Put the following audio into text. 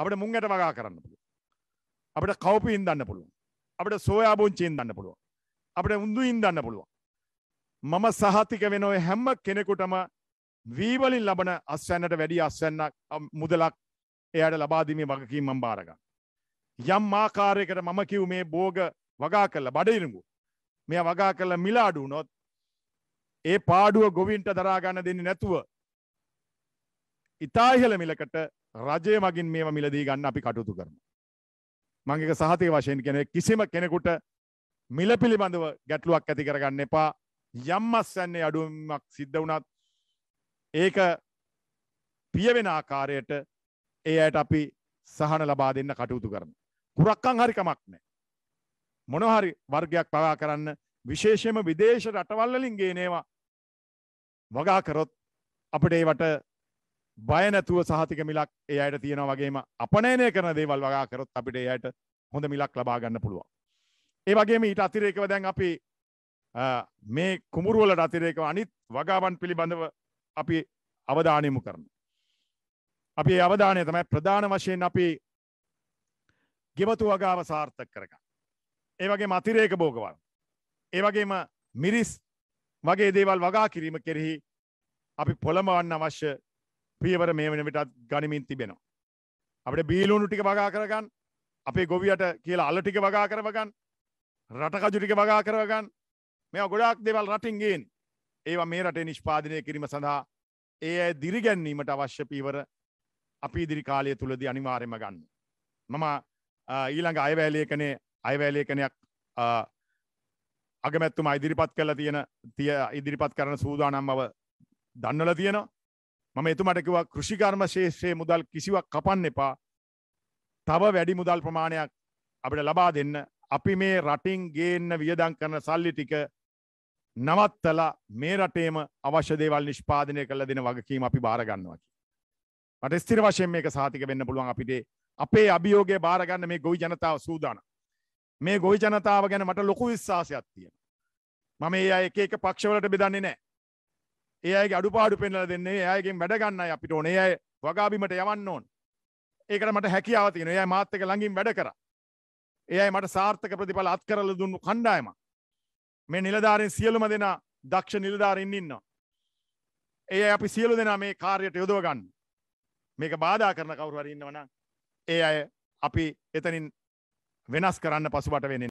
අපට මුංගට වගා කරන්න පුළුව. අපට කවපීන් දන්න පුළුවන්. අපට සෝයාබෝංචයෙන් දන්න පුළුවන්. අපට උන්දුයින් දන්න පුළුවන්. මම සහතික වෙනොය හැම්ම කෙනෙකුටම වීවලින් ලබන අස්වැන්නට වැඩි අස්වැන්න මුදලක් එයට ලබාදීමේ වගකින් මම් බාරග. යම් ආකාරයකට මම කිව් මේ බෝග වගා කරල බඩයිරගු. මෙය වගා කරල මිලාඩු නොත් ඒ පාඩුව ගොවින්ට දරාගන්න දෙන්න නැතුව. ඉතා ඉහළ මිලකට රජය මගින් මේවා මිලදී ගන්න අපි කටයුතු කරමු. මම ඒක සහතික වශයෙන් කියන්නේ කිසිම කෙනෙකුට මිල පිළිබඳව ගැටලුවක් ඇති කරගන්න එපා. යම් අස්වැන්නේ අඩුවීමක් සිද්ධ වුණත් ඒක පියවෙන ආකාරයට ඒ අයට අපි සහන ලබා දෙන්න කටයුතු කරමු. කුරක්කන් හරි කමක් නැහැ. මොනහරි වර්ගයක් පවා කරන්න විශේෂයෙන්ම විදේශ රටවල් වලින් ගේනේවා වගා කරොත් අපිට ඒවට බය නැතුව සහතික මිලක් ඒ අයට තියෙනවා වගේම අපනයනය කරන දේවල් වගා කරොත් අපිට ඒ අයට හොඳ මිලක් ලබා ගන්න පුළුවන්. ඒ වගේම ඊට අතිරේකව දැන් අපි මේ කුමුරුවලට අතිරේකව අනිත් වගාවන් පිළිබඳව අපි අවධානයමු කරන. අපි අවධානය තමයි ප්‍රධාන වශයෙන් අපි ගෙවතු වගාව සාර්ථක කරග. ඒවගේ මතිරේක බෝගවල්. ඒවගේම මිරිස් වගේ දේවල් වගා කිරීම කෙරෙහි අපි පොළමවන්න අවශ්‍ය පියවර මේ වෙන විටත් ගනිමින් තිබෙනවා. අපට බීලුණු ටික වගා කරගන්න අපේ ගොවියට කියලා අල ටික වගා කරවගන්න රටකජු ටික වගා කරවගන්න මෙ ගොඩක් දෙවල් රටින් ගේන් ඒවා මේ රටේ නිෂ්පාදනය කිරීම සඳහා ඒ ඇ දිරිගැන්වීමට අවශ්‍ය පීවර අපි ඉදිරි කාලය තුළදී අනිවාර්යම ගන්න. මම ඊළඟ අයවැලේකනේ අයවැලේකනයක් අගමැත්තුම ඉදිරිපත් කල තියෙන තිය ඉදිරිපත් කරන සූදානම් බව දන්නල තියෙනවා මම එතුමට කිව්වා කෘෂිකර්ම ශේෂයේ මුදල් කිසිවක් කපන්න එපා. තව වැඩි මුදල් ප්‍රමාණයක් අපිට ලබා දෙන්න. අපි මේ රටින් ගේන්න වියදම් කරන සල්ලි ටික නවත්තලා මේ රටේම අවශ්‍ය දේවල් නිෂ්පාදනය කළ දෙන වගකීම අපි බාර ගන්නවා කි. මට ස්ථිර වශයෙන් මේක සාතික වෙන්න පුළුවන් අපිට අපේ අභියෝගය බාර ගන්න මේ ගොවි ජනතාව සූදානම්. මේ ගොවි ජනතාව ගැන මට ලොකු විශ්වාසයක් තියෙනවා. මම ඒ අය එක එක පක්ෂවලට බෙදන්නේ නැහැ. ඒයගේ අඩුපාඩු පෙන්ල දෙන්නේ ඒයගෙන් වැඩගන්න අපිට ඕනේ අය වගාබිමට යවන්න ඕන් ඒකට මට හැකියාව තියෙන එය මාත්තක ළඟින් වැඩ කර ඒයි මට සාර්ථක ප්‍රතිඵල අත් කරල දුන්නු කණ්ඩායම මේ නිලධාරෙන් සියලුම දෙෙන දක්ෂ නිලධාරින් ඉන්න ඒ අපි සියලු දෙනා මේ කාර්යට යොදව ගන්න මේක බාධා කරන කවුරුවරඉන්නවන ඒ අය අපි එතනින් වෙනස් කරන්න පසුබට වෙන